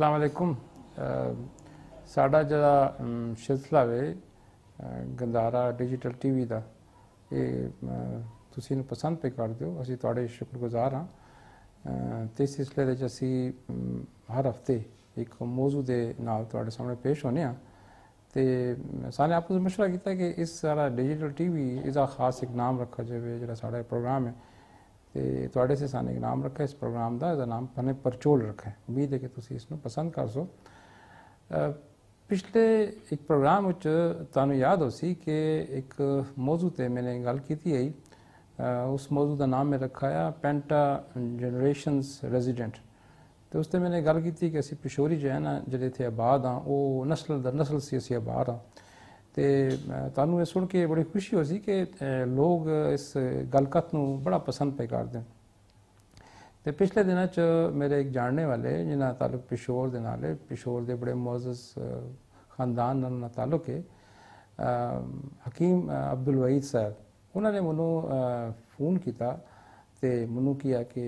ਅਸਲਾਮ ਅਲੈਕੁਮ ਸਾਡਾ ਜਿਹੜਾ ਸਿਲਸਿਲਾ ਵੇ ਗੰਦਾਰਾ ਡਿਜੀਟਲ ਟੀਵੀ ਦਾ ਇਹ ਤੁਸੀਂ ਨੂੰ ਪਸੰਦ ਪੇ ਕਰਦੇ ਹੋ ਅਸੀਂ ਤੁਹਾਡੇ ਸ਼ੁਕਰਗੁਜ਼ਾਰ ਹਾਂ ਤੇ ਇਸ ਸਿਲਸਿਲੇ ਵਿੱਚ ਅਸੀਂ ਹਰ ਹਫਤੇ ਇੱਕ ਮੌਜੂ ਦੇ ਨਾਲ ਤੁਹਾਡੇ ਸਾਹਮਣੇ ਪੇਸ਼ ਹੋਨੇ ਆ ਤੇ ਸਾਨੇ ਆਪਸ ਵਿੱਚ ਮਸ਼ਵਰਾ ਕੀਤਾ ਕਿ ਇਸ ਸਾਰਾ ਡਿਜੀਟਲ ਟੀਵੀ ਆ ਖਾਸ ਇੱਕ ਨਾਮ ਰੱਖਿਆ ਜਾਵੇ ਜਿਹੜਾ ਸਾਡਾ ਪ੍ਰੋਗਰਾਮ ਹੈ ਤੇ ਤੁਹਾਡੇ ਸੇ ਸਾਨੇ ਨਾਮ ਰੱਖਿਆ ਇਸ ਪ੍ਰੋਗਰਾਮ ਦਾ ਇਹਦਾ ਨਾਮ ਪਨੇ ਪਰਚੋਲ ਰੱਖਿਆ ਉਮੀਦ ਹੈ ਕਿ ਤੁਸੀਂ ਇਸ ਨੂੰ ਪਸੰਦ ਕਰ ਸੋ ਪਿਛਲੇ ਇੱਕ ਪ੍ਰੋਗਰਾਮ ਵਿੱਚ ਤੁਹਾਨੂੰ ਯਾਦ ਹੋ ਸੀ ਕਿ ਇੱਕ ਮੌਜੂ ਤੇ ਮੈਨੇ ਗੱਲ ਕੀਤੀ ਹੈ ਉਸ ਮੌਜੂ ਦਾ ਨਾਮ ਮੈਂ ਰੱਖਿਆ ਪੈਂਟਾ ਜਨਰੇਸ਼ਨਸ ਰੈਜ਼ੀਡੈਂਟ ਤੇ ਉਸ ਤੇ ਮੈਨੇ ਗੱਲ ਕੀਤੀ ਕਿ ਅਸੀਂ ਪਿਸ਼ੋਰੀ ਜੈਨ ਜਿਹੜੇ ਇੱਥੇ ਆਬਾਦ ਆ ਉਹ ਨਸਲ ਦਰ ਨਸਲ ਸੀ ਅਸੀਂ ਆਬਾਦ ਆ ਤੇ ਤੁਹਾਨੂੰ ਇਹ ਸੁਣ ਕੇ ਬੜੀ ਖੁਸ਼ੀ ਹੋਈ ਸੀ ਕਿ ਲੋਕ ਇਸ ਗਲਕਤ ਨੂੰ ਬੜਾ ਪਸੰਦ ਪਏ ਕਰਦੇ ਨੇ ਤੇ ਪਿਛਲੇ ਦਿਨਾਂ 'ਚ ਮੇਰੇ ਇੱਕ ਜਾਣਨੇ ਵਾਲੇ ਜਿਨ੍ਹਾਂ ਤਾਲੁਕ ਪਿਸ਼ੋਰ ਦੇ ਨਾਲ ਹੈ ਪਿਸ਼ੋਰ ਦੇ ਬੜੇ ਮੁਅਜ਼ਜ਼ ਖਾਨਦਾਨ ਨਾਲ ਤਾਲੁਕ ਹੈ ਹਕੀਮ ਅਬਦੁਲ ਵਹੀਦ ਸਾਹਿਬ ਉਹਨਾਂ ਨੇ ਮੈਨੂੰ ਫੋਨ ਕੀਤਾ ਤੇ ਮੈਨੂੰ ਕਿਹਾ ਕਿ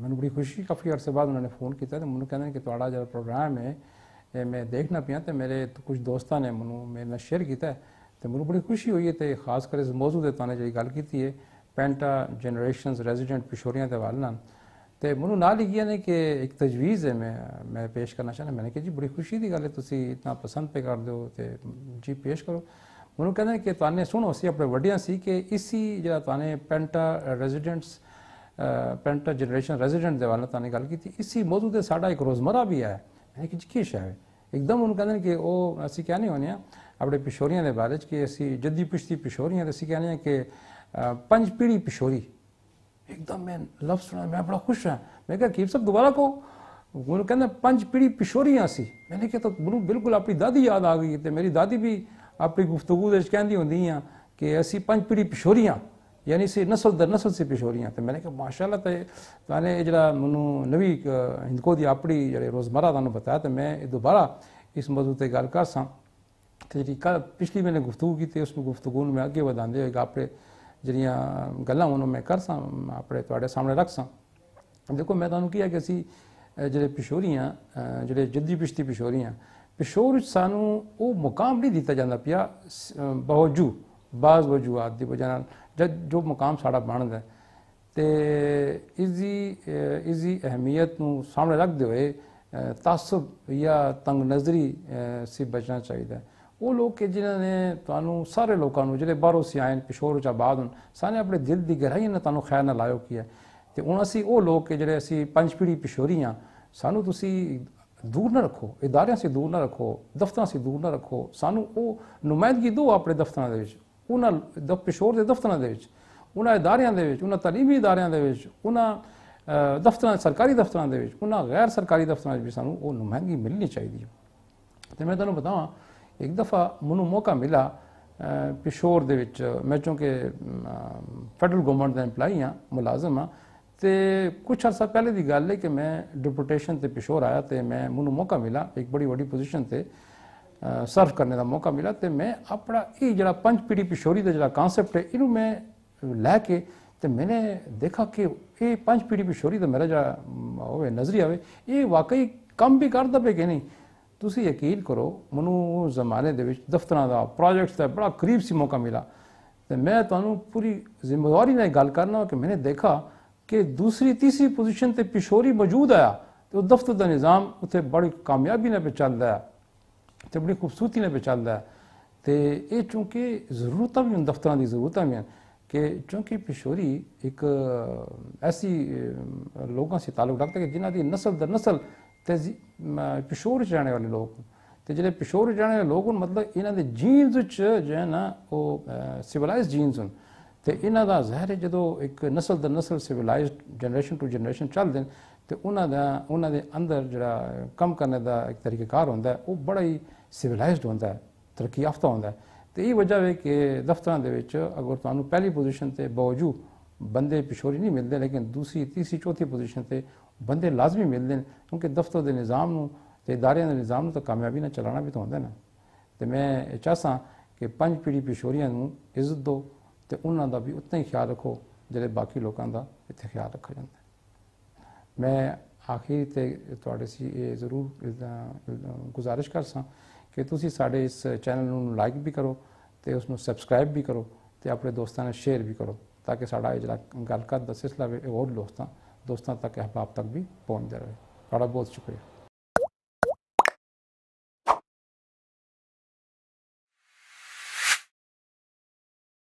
ਮੈਨੂੰ ਬੜੀ ਖੁਸ਼ੀ ਕਾਫੀ ਅਰਸੇ ਬਾਅਦ ਉਹਨਾਂ ਨੇ ਫੋਨ ਕੀਤਾ ਤੇ ਮੈਨੂੰ ਕਹਿੰਦੇ ਕਿ ਤੁਹਾਡਾ ਜਿਹੜਾ ਪ੍ਰੋਗਰਾਮ ਹੈ ਇਹ ਮੈਂ ਦੇਖਣਾ ਪਿਆ ਤੇ ਮੇਰੇ ਕੁਝ ਦੋਸਤਾਂ ਨੇ ਮੈਨੂੰ ਮੇਰੇ ਨਾਲ ਸ਼ੇਅਰ ਕੀਤਾ ਤੇ ਮੈਨੂੰ ਬੜੀ ਖੁਸ਼ੀ ਹੋਈ ਹੈ ਤੇ ਖਾਸ ਕਰ ਇਸ ਮੌਜੂਦ ਤੇ ਤਾਨੇ ਜਿਹੜੀ ਗੱਲ ਕੀਤੀ ਹੈ ਪੈਂਟਾ ਜਨਰੇਸ਼ਨਸ ਰੈਜ਼ੀਡੈਂਟ ਪਿਸ਼ੋਰੀਆਂ ਦੇ ਵਾਲ ਨਾਲ ਤੇ ਮੈਨੂੰ ਨਾਲ ਹੀ ਨੇ ਕਿ ਇੱਕ ਤਜਵੀਜ਼ ਹੈ ਮੈਂ ਮੈਂ ਪੇਸ਼ ਕਰਨਾ ਚਾਹੁੰਦਾ ਮੈਂ ਕਿ ਜੀ ਬੜੀ ਖੁਸ਼ੀ ਦੀ ਗੱਲ ਹੈ ਤੁਸੀਂ ਇਤਨਾ ਪਸੰਦ ਪੇ ਕਰਦੇ ਹੋ ਤੇ ਜੀ ਪੇਸ਼ ਕਰੋ ਮੈਨੂੰ ਕਹਿੰਦੇ ਕਿ ਤੁਹਾਨੂੰ ਸੁਣੋ ਸੀ ਆਪਣੇ ਵੱਡਿਆਂ ਸੀ ਕਿ ਇਸੀ ਜਿਹੜਾ ਤੁਹਾਨੂੰ penta residents penta generation resident ਦੇ ਵਾਲਾ ਤੁਹਾਨੂੰ ਗੱਲ ਕੀਤੀ ਇਸੀ ਮੌਜੂਦ ਤੇ ਸਾਡਾ ਇੱਕ ਰੋਜ਼ਮਰਾ ਵੀ ਹੈ ਮੈਂ ਕਿ ਕੀ ਸ਼ਾਇਰ ਇੱਕਦਮ ਉਹਨੂੰ ਕਹਿੰਦੇ ਨੇ ਕਿ ਉਹ ਅਸੀਂ ਕਹਿੰਦੇ ਹੋਨੇ ਆ ਆਪਣੇ ਪਿਸ਼ੋਰੀਆਂ ਦੇ ਬਾਰੇ ਚ ਕਿ ਅਸੀਂ ਜੱਦੀ ਪਿਸ਼ਤੀ ਪਿਸ਼ੋਰੀਆਂ ਦੇ ਅਸੀਂ ਕਹਿੰਦੇ ਆ ਕਿ ਪੰਜ ਪੀੜੀ ਪਿਸ਼ੋਰੀ ਇੱਕਦਮ ਮੈਂ ਲਫ਼ਜ਼ ਸੁਣਾ ਮੈਂ ਬੜਾ ਖੁਸ਼ ਹਾਂ ਮੈਂ ਕਿਹਾ ਕੀ ਸਭ ਦੁਬਾਰਾ ਕੋ ਉਹਨੂੰ ਕਹਿੰਦਾ ਪੰਜ ਪੀੜੀ ਪਿਸ਼ੋਰੀਆਂ ਸੀ ਮੈਨੇ ਕਿਹਾ ਤਾਂ ਮੈਨੂੰ ਬਿਲਕੁਲ ਆਪਣੀ ਦਾਦੀ ਯਾਦ ਆ ਗਈ ਤੇ ਮੇਰੀ ਦਾਦੀ ਵੀ ਆਪਣੀ ਗੁਫ਼ਤਗੂ ਦੇ ਵਿੱਚ ਕਹਿੰਦੀ ਹੁੰਦੀ ਆ ਕਿ ਅਸੀਂ ਪੰਜ ਪੀੜੀ ਪਿਸ਼ੋਰੀਆਂ ਯਾਨੀ ਸੀ ਨਸਲ ਦਰ ਨਸਲ ਸੀ ਪੇਸ਼ ਹੋ ਰਹੀਆਂ ਤੇ ਮੈਨੇ ਕਿ ਮਾਸ਼ਾਅੱਲਾ ਤੇ ਤਾਨੇ ਇਹ ਜਿਹੜਾ ਮੈਨੂੰ ਨਵੀਂ ਹਿੰਦਕੋ ਦੀ ਆਪਣੀ ਜਿਹੜੇ ਰੋਜ਼ਮਰਾ ਤੁਹਾਨੂੰ ਬਤਾਇਆ ਤੇ ਮੈਂ ਇਹ ਦੁਬਾਰਾ ਇਸ ਮੌਜੂਦ ਤੇ ਗੱਲ ਕਰ ਸਾਂ ਤੇ ਜਿਹੜੀ ਕੱਲ ਪਿਛਲੀ ਮੈਨੇ ਗੁਫ਼ਤਗੂ ਕੀਤੀ ਉਸ ਨੂੰ ਗੁਫ਼ਤਗੂ ਨੂੰ ਮੈਂ ਅੱਗੇ ਵਧਾਉਂਦੇ ਹੋਏ ਆਪਣੇ ਜਿਹੜੀਆਂ ਗੱਲਾਂ ਉਹਨੂੰ ਮੈਂ ਕਰ ਸਾਂ ਆਪਣੇ ਤੁਹਾਡੇ ਸਾਹਮਣੇ ਰੱਖ ਸਾਂ ਦੇਖੋ ਮੈਂ ਤੁਹਾਨੂੰ ਕੀ ਕਿਹਾ ਕਿ ਅਸੀਂ ਜਿਹੜੇ ਪਿਸ਼ੋਰੀਆਂ ਜਿਹੜੇ ਜਿੱਦੀ ਪਿਸ਼ਤੀ ਪਿਸ਼ੋਰੀਆਂ ਪਿਸ਼ੋਰ ਸਾਨੂੰ ਉਹ ਮੁਕਾਮ ਨਹੀਂ ਦਿੱਤਾ ਜਾਂਦਾ ਪਿਆ ਬਹੁਜੂ ਬਾਜ਼ ਵਜੂਦ ਦੀ وجہ ਨਾਲ ਜਦ ਜੋ ਮਕਾਮ ਸਾਡਾ ਬਣਦਾ ਤੇ ਇਸ ਦੀ ਅਹਿਮੀਅਤ ਨੂੰ ਸਾਹਮਣੇ ਰੱਖਦੇ ਹੋਏ ਤਾਸਬ ਜਾਂ ਤੰਗ ਨਜ਼ਰੀ ਸੇ ਬਚਣਾ ਚਾਹੀਦਾ ਹੈ ਉਹ ਲੋਕ ਕਿ ਜਿਨ੍ਹਾਂ ਨੇ ਤੁਹਾਨੂੰ ਸਾਰੇ ਲੋਕਾਂ ਨੂੰ ਜਿਹੜੇ ਬਾਹਰੋਂ ਸੀ ਆਏ ਪਿਸ਼ੋਰ ਚ ਆਬਾਦ ਹਨ ਸਾਨੇ ਆਪਣੇ ਦਿਲ ਦੀ ਗਹਿਰਾਈ ਨਾਲ ਤੁਹਾਨੂੰ ਖੈਰ ਨਾਲ ਲਾਇਓ ਹੈ ਤੇ ਹੁਣ ਅਸੀਂ ਉਹ ਲੋਕ ਕਿ ਜਿਹੜੇ ਅਸੀਂ ਪੰਜ ਪੀੜੀ ਪਿਸ਼ੋਰੀਆਂ ਸਾਨੂੰ ਤੁਸੀਂ ਦੂਰ ਨਾ ਰੱਖੋ ਇਦਾਰਿਆਂ ਸੇ ਦੂਰ ਨਾ ਰੱਖੋ ਦਫ਼ਤਰਾਂ ਸੇ ਦੂਰ ਨਾ ਰੱਖੋ ਸਾਨੂੰ ਉਹ ਨੁਮਾਇੰਦਗੀ ਦਿਓ ਆਪਣੇ ਦਫ਼ਤਰਾਂ ਦੇ ਵਿੱਚ ਉਹਨਾਂ ਦ ਪਿਸ਼ੋਰ ਦੇ ਦਫ਼ਤਰਾਂ ਦੇ ਵਿੱਚ ਉਹਨਾਂ ادارਿਆਂ ਦੇ ਵਿੱਚ ਉਹਨਾਂ ਤਾਲੀਮੀ ادارਿਆਂ ਦੇ ਵਿੱਚ ਉਹਨਾਂ ਦਫ਼ਤਰਾਂ ਸਰਕਾਰੀ ਦਫ਼ਤਰਾਂ ਦੇ ਵਿੱਚ ਉਹਨਾਂ ਗੈਰ ਸਰਕਾਰੀ ਦਫ਼ਤਰਾਂ ਵਿੱਚ ਸਾਨੂੰ ਉਹ ਨੁਮਾਇੰਦਗੀ ਮਿਲਣੀ ਚਾਹੀਦੀ ਹੈ ਤੇ ਮੈਂ ਤੁਹਾਨੂੰ ਬਤਾਵਾਂ ਇੱਕ ਦਫਾ ਮੈਨੂੰ ਮੌਕਾ ਮਿਲਾ ਪਿਸ਼ੋਰ ਦੇ ਵਿੱਚ ਮੈਂ ਚੋਂਕਿ ਫੈਡਰਲ ਗਵਰਨਮੈਂਟ ਦਾ EMPLOYEE ਹਾਂ ਮੁਲਾਜ਼ਮ ਹਾਂ ਤੇ ਕੁਝ ਅਰਸਾ ਪਹਿਲੇ ਦੀ ਗੱਲ ਹੈ ਕਿ ਮੈਂ ਡਿਪੂਟੇਸ਼ਨ ਤੇ ਪਿਸ਼ੋਰ ਆਇਆ ਤੇ ਮੈਂ ਮੈਨੂੰ ਮੌਕਾ ਮਿਲਾ ਇੱਕ ਬੜੀ ਵੱਡੀ ਪੋਜੀਸ਼ਨ ਤੇ ਸਰਵ ਕਰਨ ਦਾ ਮੌਕਾ ਮਿਲਿਆ ਤੇ ਮੈਂ ਆਪਣਾ ਇਹ ਜਿਹੜਾ ਪੰਜ ਪੀੜੀ ਪਿਸ਼ੋਰੀ ਦਾ ਜਿਹੜਾ ਕਨਸੈਪਟ ਹੈ ਇਹਨੂੰ ਮੈਂ ਲੈ ਕੇ ਤੇ ਮੈਨੇ ਦੇਖਾ ਕਿ ਇਹ ਪੰਜ ਪੀੜੀ ਪਿਸ਼ੋਰੀ ਦਾ ਮੇਰਾ ਜਿਹੜਾ ਹੋਵੇ ਨਜ਼ਰੀਆ ਹੋਵੇ ਇਹ ਵਾਕਈ ਕੰਮ ਵੀ ਕਰਦਾ ਪਏ ਕਿ ਨਹੀਂ ਤੁਸੀਂ ਯਕੀਨ ਕਰੋ ਮੈਨੂੰ ਜ਼ਮਾਨੇ ਦੇ ਵਿੱਚ ਦਫ਼ਤਰਾਂ ਦਾ ਪ੍ਰੋਜੈਕਟਸ ਦਾ ਬੜਾ ਕਰੀਬ ਸੀ ਮੌਕਾ ਮਿਲਾ ਤੇ ਮੈਂ ਤੁਹਾਨੂੰ ਪੂਰੀ ਜ਼ਿੰਮੇਵਾਰੀ ਨਾਲ ਗੱਲ ਕਰਨਾ ਕਿ ਮੈਨੇ ਦੇਖਾ ਕਿ ਦੂਸਰੀ ਤੀਸਰੀ ਪੋਜੀਸ਼ਨ ਤੇ ਪਿਸ਼ੋਰੀ ਮੌਜੂਦ ਆਇਆ ਤੇ ਉਹ ਦਫ਼ਤਰ ਦਾ ਨਿਜ਼ਾਮ ਉੱਥੇ ਬੜੀ ਕਾਮਯਾਬੀ ਨਾਲ ਚੱਲਦਾ ਹੈ ਤੇ ਬੜੀ ਖੂਬਸੂਰਤੀ ਨਾਲ ਵਿਚਾਲਦਾ ਤੇ ਇਹ ਕਿਉਂਕਿ ਜ਼ਰੂਰਤਾਂ ਵੀ ਹਨ ਦਫ਼ਤਰਾਂ ਦੀ ਜ਼ਰੂਰਤਾਂ ਵੀ ਹਨ ਕਿ ਕਿਉਂਕਿ ਪਿਸ਼ੋਰੀ ਇੱਕ ਐਸੀ ਲੋਕਾਂ ਸੇ ਤਾਲੁਕ ਰੱਖਦਾ ਕਿ ਜਿਨ੍ਹਾਂ ਦੀ ਨਸਲ ਦਰ ਨਸਲ ਤੇ ਪਿਸ਼ੋਰ ਜਾਣੇ ਵਾਲੇ ਲੋਕ ਤੇ ਜਿਹੜੇ ਪਿਸ਼ੋਰ ਜਾਣੇ ਵਾਲੇ ਲੋਕ ਹਨ ਮਤਲਬ ਇਹਨਾਂ ਦੇ ਜੀਨਸ ਵਿੱਚ ਜੋ ਹੈ ਨਾ ਉਹ ਸਿਵਲਾਈਜ਼ਡ ਜੀਨਸ ਹਨ ਤੇ ਇਹਨਾਂ ਦਾ ਜ਼ਹਿਰ ਜਦੋਂ ਇੱਕ ਨਸਲ ਦਰ ਨਸਲ ਸਿਵਲਾਈਜ਼ਡ ਜਨਰੇਸ਼ਨ ਟੂ ਜਨਰੇਸ਼ਨ ਚੱਲਦੇ ਨੇ ਤੇ ਉਹਨਾਂ ਦਾ ਉਹਨਾਂ ਦੇ ਅੰਦਰ ਜਿਹੜਾ ਕੰਮ ਕਰਨ ਦਾ ਇੱਕ ਤਰੀਕਾਕਾਰ ਹੁੰਦਾ ਉਹ ਬੜਾ ਹੀ ਸਿਵਲਾਈਜ਼ਡ ਹੁੰਦਾ ਹੈ ਤਰੱਕੀ ਆਫਤਾ ਹੁੰਦਾ ਹੈ ਤੇ ਇਹ ਵਜ੍ਹਾ ਹੈ ਕਿ ਦਫ਼ਤਰਾਂ ਦੇ ਵਿੱਚ ਅਗਰ ਤੁਹਾਨੂੰ ਪਹਿਲੀ ਪੋਜੀਸ਼ਨ ਤੇ ਬਾਵਜੂਦ ਬੰਦੇ ਪਿਸ਼ੋਰੀ ਨਹੀਂ ਮਿਲਦੇ ਲੇਕਿਨ ਦੂਸਰੀ ਤੀਸਰੀ ਚੌਥੀ ਪੋਜੀਸ਼ਨ ਤੇ ਬੰਦੇ ਲਾਜ਼ਮੀ ਮਿਲਦੇ ਨੇ ਕਿਉਂਕਿ ਦਫ਼ਤਰ ਦੇ ਨਿਜ਼ਾਮ ਨੂੰ ਤੇ ਇਦਾਰਿਆਂ ਦੇ ਨਿਜ਼ਾਮ ਨੂੰ ਤਾਂ ਕਾਮਯਾਬੀ ਨਾਲ ਚਲਾਣਾ ਵੀ ਤਾਂ ਹੁੰਦਾ ਨਾ ਤੇ ਮੈਂ ਚਾਹਾਂ ਕਿ ਪੰਜ ਪੀੜੀ ਪਿਸ਼ੋਰੀਆਂ ਨੂੰ ਇੱਜ਼ਤ ਦਿਓ ਤੇ ਉਹਨਾਂ ਦਾ ਵੀ ਉਤਨਾ ਹੀ ਖਿਆਲ ਰੱਖੋ ਜਿਹੜੇ ਬਾਕੀ ਲੋਕਾਂ ਦਾ ਇੱਥੇ ਖਿਆਲ ਰੱਖਿਆ ਜਾਂਦਾ ਮੈਂ ਆਖਰੀ ਤੇ ਤੁਹਾਡੇ ਸੀ ਇਹ ਜ਼ਰੂਰ ਗੁਜ਼ਾਰਿਸ਼ ਕਰ ਸਾਂ ਕਿ ਤੁਸੀਂ ਸਾਡੇ ਇਸ ਚੈਨਲ ਨੂੰ ਲਾਈਕ ਵੀ ਕਰੋ ਤੇ ਉਸ ਨੂੰ ਸਬਸਕ੍ਰਾਈਬ ਵੀ ਕਰੋ ਤੇ ਆਪਣੇ ਦੋਸਤਾਂ ਨਾਲ ਸ਼ੇਅਰ ਵੀ ਕਰੋ ਤਾਂ ਕਿ ਸਾਡਾ ਇਹ ਜਿਹੜਾ ਗੱਲ ਕਰ ਹੋਰ ਦੋਸਤਾਂ ਦੋਸਤਾਂ ਤੱਕ ਅਹਬਾਬ ਤੱਕ ਵੀ ਪਹੁੰਚ ਜਾਵੇ ਤੁਹਾਡਾ ਬਹੁਤ ਸ਼ੁਕਰੀਆ